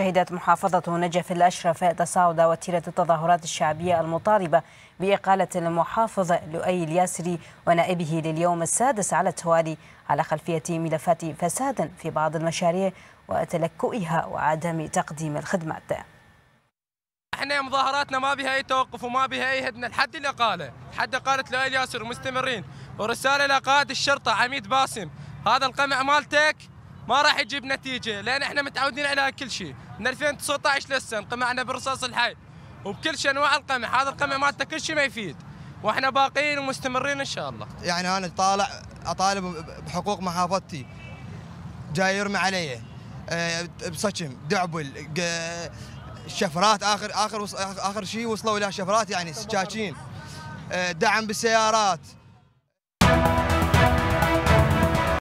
شهدت محافظة نجف الأشرف تصاعد وتيرة التظاهرات الشعبية المطالبة بإقالة المحافظ لؤي الياسري ونائبه لليوم السادس على التوالي على خلفية ملفات فساد في بعض المشاريع وتلكؤها وعدم تقديم الخدمات احنا مظاهراتنا ما بها اي توقف وما بها اي هدنه لحد الاقاله، حد اقاله لؤي الياسر ومستمرين ورساله لقائد الشرطه عميد باسم هذا القمع مالتك ما راح يجيب نتيجه لان احنا متعودين على كل شيء من 2019 لسه انقمعنا بالرصاص الحي وبكل شيء انواع القمح هذا القمح مالته كل شيء ما يفيد واحنا باقيين ومستمرين ان شاء الله يعني انا طالع اطالب بحقوق محافظتي جاي يرمي علي آه، بسكم دعبل شفرات اخر اخر اخر شيء وصلوا الى شفرات يعني سكاكين آه، دعم بالسيارات